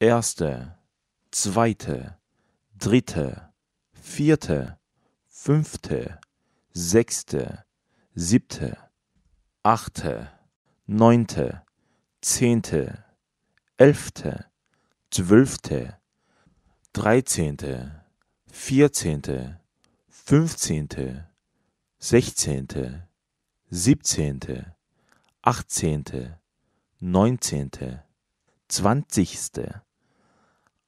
erste, zweite, dritte, vierte, fünfte, sechste, siebte, achte, neunte, zehnte, elfte, zwölfte, dreizehnte, vierzehnte, fünfzehnte, sechzehnte, siebzehnte, achtzehnte, neunzehnte, zwanzigste,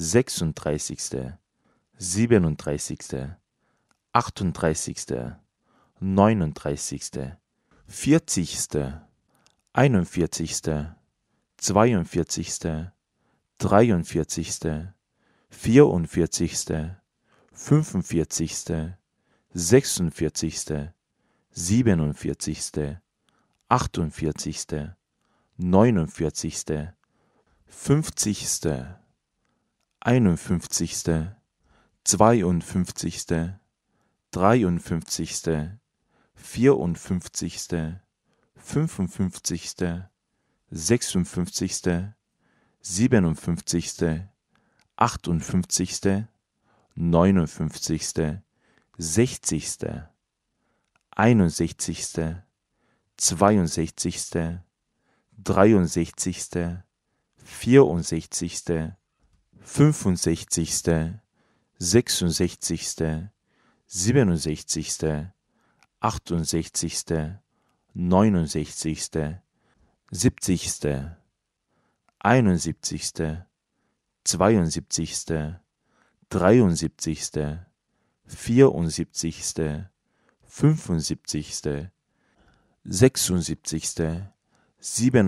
sechsunddreißigste, siebenunddreißigste, achtunddreißigste, neununddreißigste, vierzigste, einundvierzigste, zweiundvierzigste, dreiundvierzigste, vierundvierzigste, fünfundvierzigste, sechsundvierzigste, siebenundvierzigste, achtundvierzigste, neunundvierzigste, fünfzigste 51., 52., 53., 54., 55., 56., 57., 58., 59., 60., 61., 62., 63., 64., 65., 66., 67., 68., 69., 70., 71., 72., 73., 74., 75., 76.,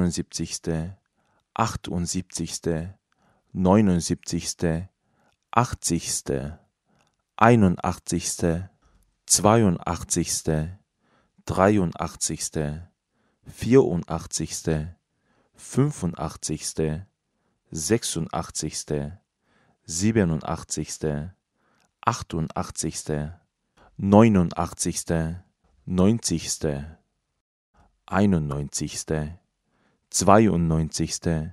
77., 78., 79., 80., 81., 82., 83., 84., 85., 86., 87., 88., 89., 90., 91., 92.,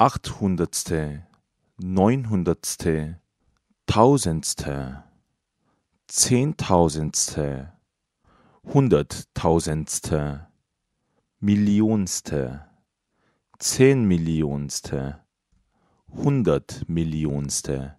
achthundertste, neunhundertste, tausendste, zehntausendste, hunderttausendste, millionste, zehnmillionste, hundertmillionste.